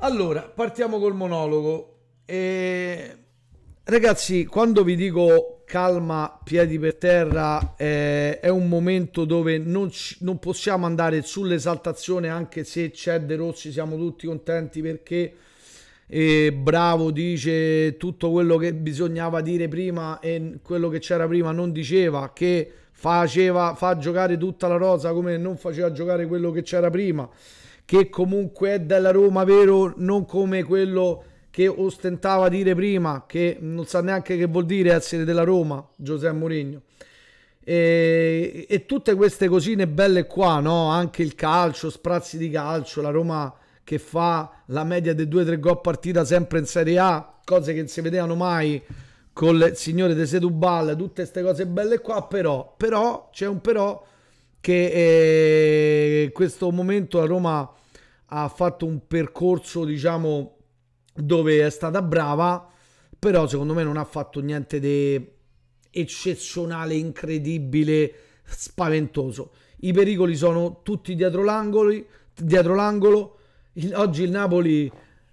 Allora, partiamo col monologo. E... Ragazzi, quando vi dico calma, piedi per terra, eh, è un momento dove non, ci, non possiamo andare sull'esaltazione, anche se c'è De Rossi, siamo tutti contenti perché eh, bravo dice tutto quello che bisognava dire prima e quello che c'era prima non diceva, che faceva, fa giocare tutta la rosa come non faceva giocare quello che c'era prima che comunque è della Roma, vero? Non come quello che ostentava dire prima, che non sa neanche che vuol dire essere della Roma, Giuseppe Mourinho. E, e, tutte queste cosine belle qua, no? Anche il calcio, sprazzi di calcio, la Roma che fa la media dei 2-3 gol partita sempre in Serie A, cose che non si vedevano mai con il signore De Sedubal, tutte queste cose belle qua, però, però c'è un però che in eh, questo momento la Roma ha fatto un percorso, diciamo, dove è stata brava, però secondo me non ha fatto niente di eccezionale, incredibile, spaventoso. I pericoli sono tutti dietro l'angolo. Oggi il Napoli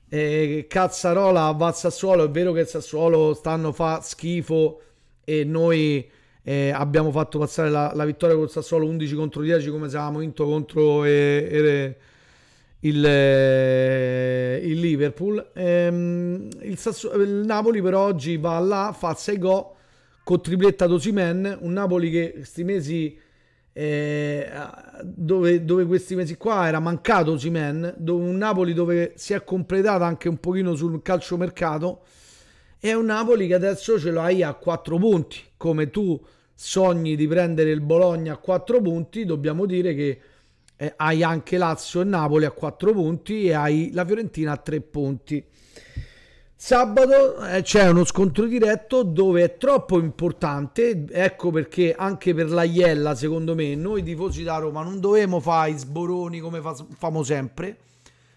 eh, cazzarola va al Sassuolo. È vero che il Sassuolo stanno fa schifo e noi eh, abbiamo fatto passare la, la, vittoria col Sassuolo 11 contro 10 come se avevamo vinto contro eh, er, eh, il, ehm, il, Liverpool. Il, il, Napoli per oggi va là, fa 6 gol con tripletta d'Osimen, un Napoli che questi mesi... Eh, dove, dove, questi mesi qua era mancato Osimen, un Napoli dove si è completata anche un pochino sul calciomercato mercato è un Napoli che adesso ce l'hai a 4 punti. Come tu sogni di prendere il Bologna a 4 punti, dobbiamo dire che eh, hai anche Lazio e Napoli a 4 punti e hai la Fiorentina a 3 punti. Sabato eh, c'è uno scontro diretto dove è troppo importante, ecco perché anche per la Iella, secondo me, noi tifosi da Roma non dovremmo fare i sboroni come famo sempre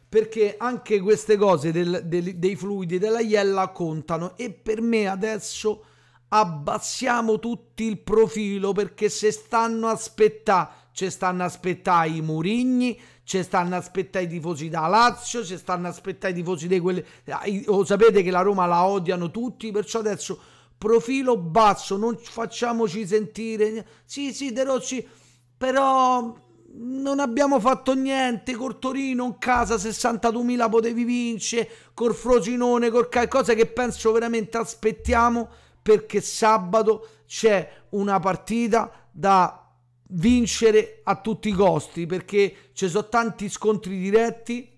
perché anche queste cose del, del, dei fluidi della iella contano e per me adesso abbassiamo tutti il profilo perché se stanno aspettando ci stanno aspettando i Murigni ci stanno aspettando i tifosi da Lazio ci stanno aspettando i tifosi di quelle lo eh, oh, sapete che la Roma la odiano tutti perciò adesso profilo basso non facciamoci sentire sì sì De Rossi però non abbiamo fatto niente col Torino in casa 62.000 potevi vincere col Frosinone col cosa che penso veramente aspettiamo perché sabato c'è una partita da vincere a tutti i costi perché ci sono tanti scontri diretti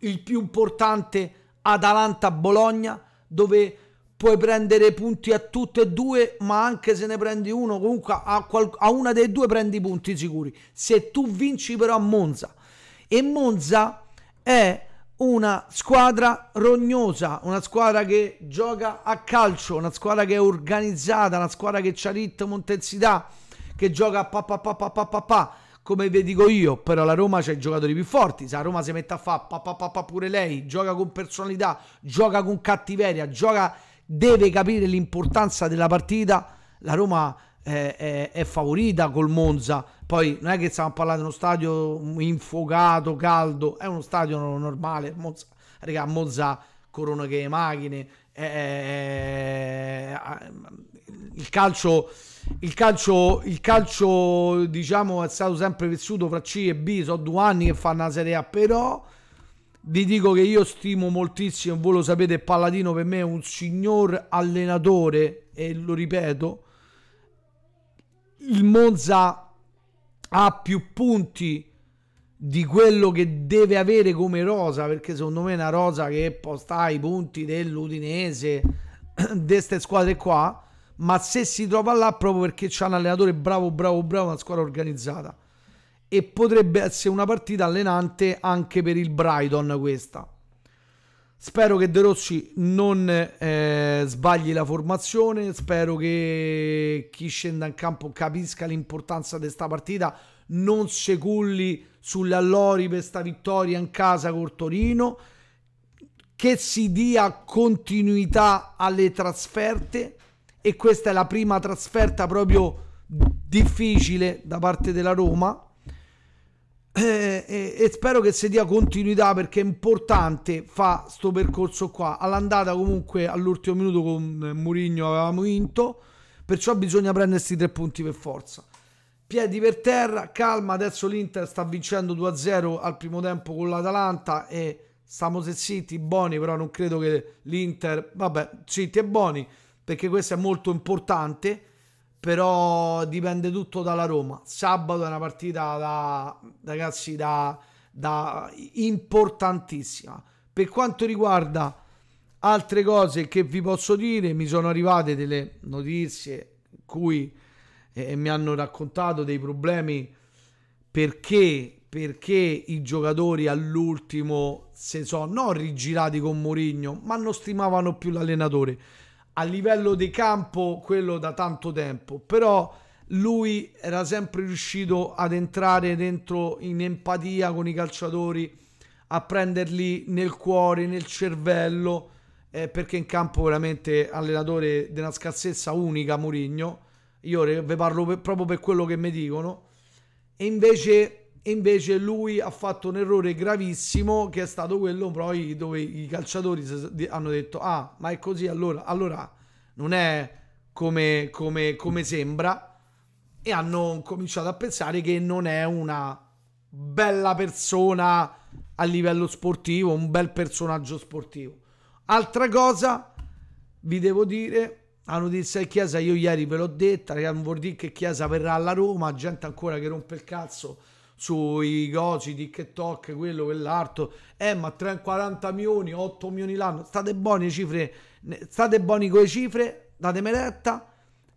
il più importante Atalanta-Bologna dove puoi prendere punti a tutte e due, ma anche se ne prendi uno, comunque a, qual- a una dei due prendi punti sicuri. Se tu vinci però a Monza, e Monza è una squadra rognosa, una squadra che gioca a calcio, una squadra che è organizzata, una squadra che ha ritmo, intensità, che gioca a pa pa pa pa pa pa pa come vi dico io, però la Roma c'ha i giocatori più forti, se la Roma si mette a fare pa pa pa pa pure lei, gioca con personalità, gioca con cattiveria, gioca deve capire l'importanza della partita. La Roma è, eh, è, è, favorita col Monza. Poi non è che stiamo parlando di uno stadio infuocato, caldo, è uno stadio normale. Monza, raga, Monza corona che le macchine. È, il calcio, il calcio, il calcio, diciamo, è stato sempre vissuto fra C e B. Sono due anni che fanno la Serie A, però vi dico che io stimo moltissimo, voi lo sapete, Palladino per me è un signor allenatore e lo ripeto, il Monza ha più punti di quello che deve avere come rosa, perché secondo me è una rosa che posta ai punti dell'Udinese, di queste squadre qua, ma se si trova là proprio perché c'è un allenatore bravo, bravo, bravo, una squadra organizzata e potrebbe essere una partita allenante anche per il Brighton questa. Spero che De Rossi non eh, sbagli la formazione, spero che chi scenda in campo capisca l'importanza di questa partita, non se culli sulle allori per questa vittoria in casa col Torino, che si dia continuità alle trasferte e questa è la prima trasferta proprio difficile da parte della Roma eh, e, e, spero che si dia continuità perché è importante fa sto percorso qua all'andata comunque all'ultimo minuto con eh, Murigno avevamo vinto perciò bisogna prendersi tre punti per forza piedi per terra calma adesso l'Inter sta vincendo 2-0 al primo tempo con l'Atalanta e stiamo zitti buoni però non credo che l'Inter vabbè zitti e buoni perché questo è molto importante però dipende tutto dalla Roma. Sabato è una partita da, ragazzi, da, da importantissima. Per quanto riguarda altre cose che vi posso dire, mi sono arrivate delle notizie in cui eh, mi hanno raccontato dei problemi perché, perché i giocatori all'ultimo se sono non rigirati con Mourinho, ma non stimavano più l'allenatore a livello di campo quello da tanto tempo, però lui era sempre riuscito ad entrare dentro in empatia con i calciatori, a prenderli nel cuore, nel cervello, eh, perché in campo veramente allenatore della scarsezza unica Murigno. Io ve parlo per, proprio per quello che mi dicono. E invece e invece lui ha fatto un errore gravissimo che è stato quello poi dove i calciatori hanno detto ah ma è così allora, allora non è come, come, come sembra e hanno cominciato a pensare che non è una bella persona a livello sportivo, un bel personaggio sportivo. Altra cosa vi devo dire la notizia di Chiesa io ieri ve l'ho detta, non vuol dire che Chiesa verrà alla Roma, gente ancora che rompe il cazzo sui cosi di TikTok, quello, quell'altro. Eh, ma 3, 40 milioni, 8 milioni l'anno. State buoni le cifre, state buoni con le cifre, datemi retta.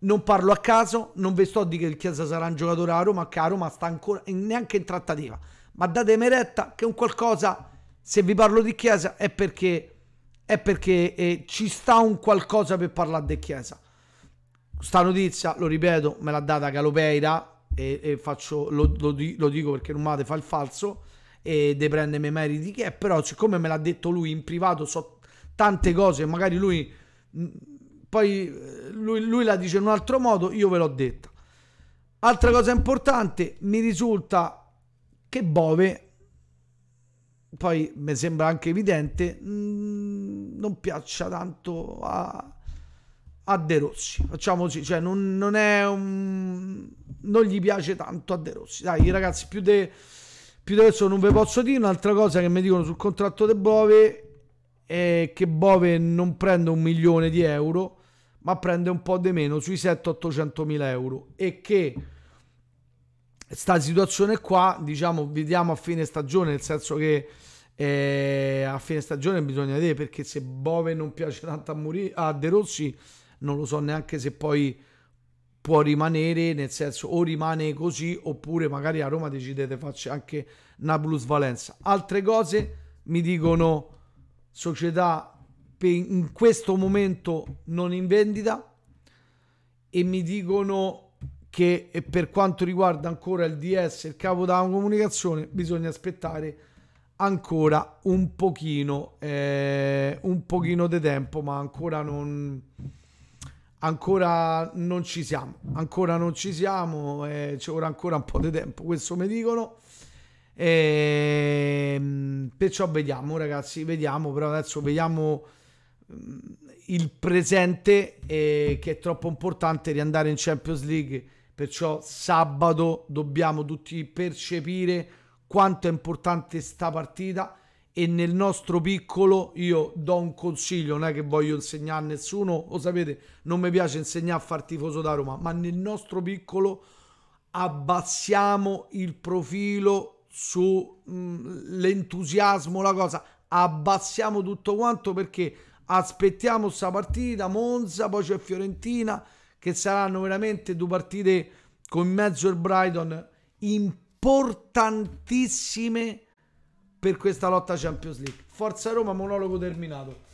Non parlo a caso, non vi sto a dire che il Chiesa sarà un giocatore a Roma, che a Roma sta ancora neanche in trattativa. Ma datemi retta che un qualcosa, se vi parlo di Chiesa, è perché, è perché eh, ci sta un qualcosa per parlare di Chiesa. Sta notizia, lo ripeto, me l'ha data Calopeira, e, e faccio, lo, lo, lo, dico perché non Numate fa il falso e deprende i miei meriti che è, però siccome me l'ha detto lui in privato so tante cose, magari lui mm, poi eh, lui, lui la dice in un altro modo, io ve l'ho detta. Altra cosa importante, mi risulta che Bove poi mi sembra anche evidente, mh, mm, non piaccia tanto a, a De Rossi. Facciamo così, cioè non, non è un... non gli piace tanto a De Rossi. Dai, ragazzi, più di più di adesso non ve posso dire un'altra cosa che mi dicono sul contratto di Bove è che Bove non prende un milione di euro, ma prende un po' di meno, sui 7-800 mila euro e che sta situazione qua, diciamo, vediamo a fine stagione, nel senso che eh, a fine stagione bisogna vedere perché se Bove non piace tanto a, Muri- a De Rossi non lo so neanche se poi può rimanere, nel senso o rimane così oppure magari a Roma decidete faccia anche una plusvalenza. Altre cose mi dicono società in questo momento non in vendita e mi dicono che per quanto riguarda ancora il DS, il capo della comunicazione, bisogna aspettare ancora un pochino, eh, un pochino di tempo, ma ancora non ancora non ci siamo, ancora non ci siamo, eh, ci vorrà ancora un po' di tempo, questo mi dicono. E, ehm, perciò vediamo ragazzi, vediamo, però adesso vediamo mm, il presente eh, che è troppo importante riandare in Champions League, perciò sabato dobbiamo tutti percepire quanto è importante sta partita e nel nostro piccolo io do un consiglio, non è che voglio insegnare a nessuno, lo sapete, non mi piace insegnare a far tifoso da Roma, ma nel nostro piccolo abbassiamo il profilo sull'entusiasmo, mm, la cosa, abbassiamo tutto quanto perché aspettiamo questa partita, Monza, poi c'è Fiorentina, che saranno veramente due partite con mezzo il Brighton importantissime per questa lotta Champions League. Forza Roma, monologo terminato.